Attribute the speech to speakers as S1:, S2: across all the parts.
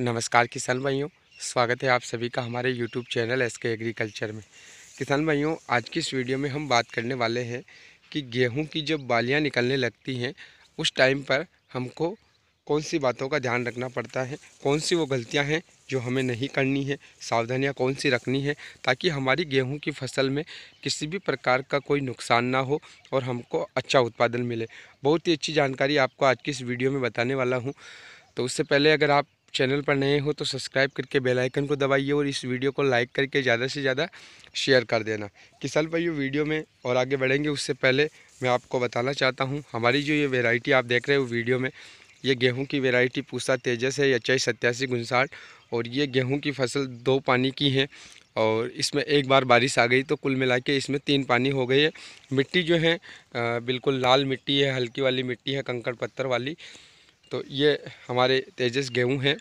S1: नमस्कार किसान भाइयों स्वागत है आप सभी का हमारे YouTube channel S K agriculture में किसान भाइयों आज की इस वीडियो में हम बात करने वाले हैं कि गेहूं की जब बालियां निकलने लगती हैं उस टाइम पर हमको कौन सी बातों का ध्यान रखना पड़ता है कौन सी वो गलतियां हैं जो हमें नहीं करनी है सावधानियां कौन सी रखनी है ताकि हमारी गेहूं की फसल में किसी भी प्रकार का कोई नुकसान ना हो और हमको अच्छा उत्पादन मिले बहुत ही अच्छी जानकारी आपको आज की इस वीडियो में बताने वाला हूँ तो उससे पहले अगर आप चैनल पर नए हो तो सब्सक्राइब करके बेल आइकन को दबाइए और इस वीडियो को लाइक करके ज़्यादा से ज़्यादा शेयर कर देना किसान भाइयों वीडियो में और आगे बढ़ेंगे उससे पहले मैं आपको बताना चाहता हूँ हमारी जो ये वेराइटी आप देख रहे हो वीडियो में ये गेहूं की वेराइटी पूसा तेजस है एच आई सत्यासी गुनसाठ और ये गेहूँ की फसल दो पानी की है और इसमें एक बार बारिश आ गई तो कुल मिला के इसमें तीन पानी हो गई है मिट्टी जो है बिल्कुल लाल मिट्टी है हल्की वाली मिट्टी है कंकड़ पत्थर वाली तो ये हमारे तेजस गेहूँ हैं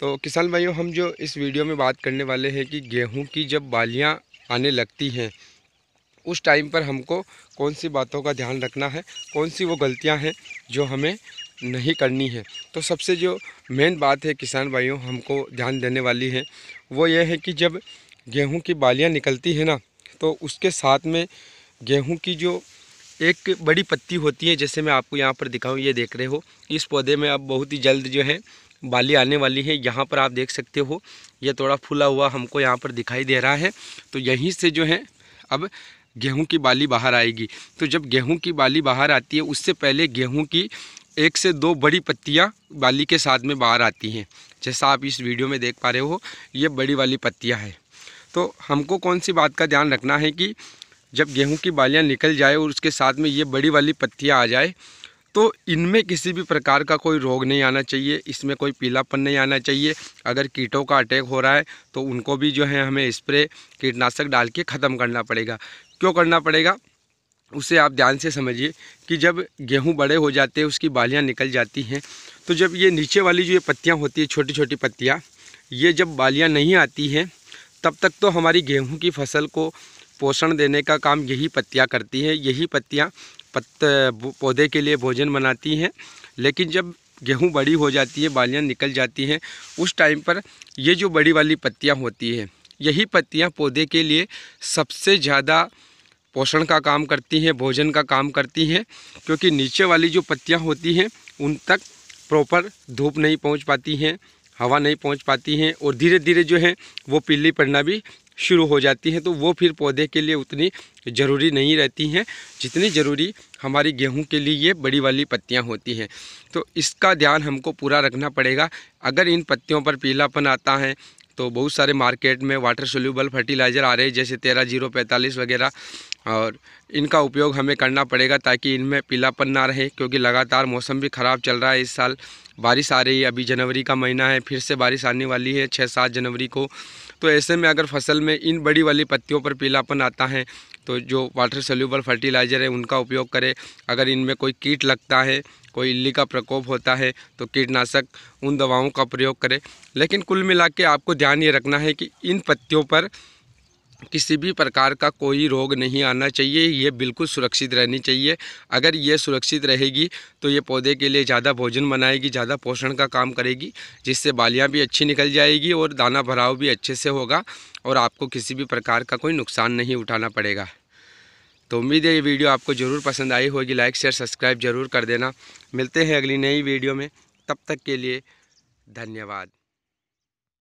S1: तो किसान भाइयों हम जो इस वीडियो में बात करने वाले हैं कि गेहूँ की जब बालियाँ आने लगती हैं उस टाइम पर हमको कौन सी बातों का ध्यान रखना है कौन सी वो गलतियाँ हैं जो हमें नहीं करनी है तो सबसे जो मेन बात है किसान भाइयों हमको ध्यान देने वाली है वो ये है कि जब गेहूँ की बालियाँ निकलती है ना तो उसके साथ में गेहूँ की जो एक बड़ी पत्ती होती है जैसे मैं आपको यहाँ पर दिखाऊँ ये देख रहे हो इस पौधे में अब बहुत ही जल्द जो है बाली आने वाली है यहाँ पर आप देख सकते हो ये थोड़ा फूला हुआ हमको यहाँ पर दिखाई दे रहा है तो यहीं से जो है अब गेहूं की बाली बाहर आएगी तो जब गेहूं की बाली बाहर आती है उससे पहले गेहूं की एक से दो बड़ी पत्तियाँ बाली के साथ में बाहर आती हैं जैसा आप इस वीडियो में देख पा रहे हो ये बड़ी वाली पत्तियाँ हैं तो हमको कौन सी बात का ध्यान रखना है कि जब गेहूं की बालियां निकल जाए और उसके साथ में ये बड़ी वाली पत्तियां आ जाए तो इनमें किसी भी प्रकार का कोई रोग नहीं आना चाहिए इसमें कोई पीलापन नहीं आना चाहिए अगर कीटों का अटैक हो रहा है तो उनको भी जो है हमें स्प्रे कीटनाशक डाल के ख़त्म करना पड़ेगा क्यों करना पड़ेगा उसे आप ध्यान से समझिए कि जब गेहूं बड़े हो जाते हैं उसकी बालियां निकल जाती हैं तो जब ये नीचे वाली जो ये पत्तियां होती है छोटी छोटी पत्तियां ये जब बालियां नहीं आती हैं तब तक तो हमारी गेहूं की फसल को पोषण देने का काम यही पत्तियाँ करती हैं यही पत्तियाँ पत्त पौधे के लिए भोजन बनाती हैं लेकिन जब गेहूँ बड़ी हो जाती है बालियाँ निकल जाती हैं उस टाइम पर ये जो बड़ी वाली पत्तियाँ होती हैं यही पत्तियाँ पौधे के लिए सबसे ज़्यादा पोषण का काम करती हैं भोजन का काम करती हैं क्योंकि नीचे वाली जो पत्तियाँ होती हैं उन तक प्रॉपर धूप नहीं पहुँच पाती हैं हवा नहीं पहुंच पाती हैं और धीरे धीरे जो है वो पीली पड़ना भी शुरू हो जाती हैं तो वो फिर पौधे के लिए उतनी ज़रूरी नहीं रहती हैं जितनी ज़रूरी हमारी गेहूं के लिए ये बड़ी वाली पत्तियां होती हैं तो इसका ध्यान हमको पूरा रखना पड़ेगा अगर इन पत्तियों पर पीलापन आता है तो बहुत सारे मार्केट में वाटर सोल्यूबल फर्टिलाइज़र आ रहे हैं जैसे तेरह जीरो पैंतालीस वगैरह और इनका उपयोग हमें करना पड़ेगा ताकि इनमें पीलापन ना रहे क्योंकि लगातार मौसम भी ख़राब चल रहा है इस साल बारिश आ रही है अभी जनवरी का महीना है फिर से बारिश आने वाली है छः सात जनवरी को तो ऐसे में अगर फसल में इन बड़ी वाली पत्तियों पर पीलापन आता है तो जो वाटर सोल्यूबल फर्टिलाइज़र है उनका उपयोग करें अगर इनमें कोई कीट लगता है कोई इल्ली का प्रकोप होता है तो कीटनाशक उन दवाओं का प्रयोग करें लेकिन कुल मिला के आपको ध्यान ये रखना है कि इन पत्तियों पर किसी भी प्रकार का कोई रोग नहीं आना चाहिए ये बिल्कुल सुरक्षित रहनी चाहिए अगर ये सुरक्षित रहेगी तो ये पौधे के लिए ज़्यादा भोजन बनाएगी ज़्यादा पोषण का काम करेगी जिससे बालियाँ भी अच्छी निकल जाएगी और दाना भराव भी अच्छे से होगा और आपको किसी भी प्रकार का कोई नुकसान नहीं उठाना पड़ेगा तो उम्मीद है ये वीडियो आपको ज़रूर पसंद आई होगी लाइक शेयर सब्सक्राइब ज़रूर कर देना मिलते हैं अगली नई वीडियो में तब तक के लिए धन्यवाद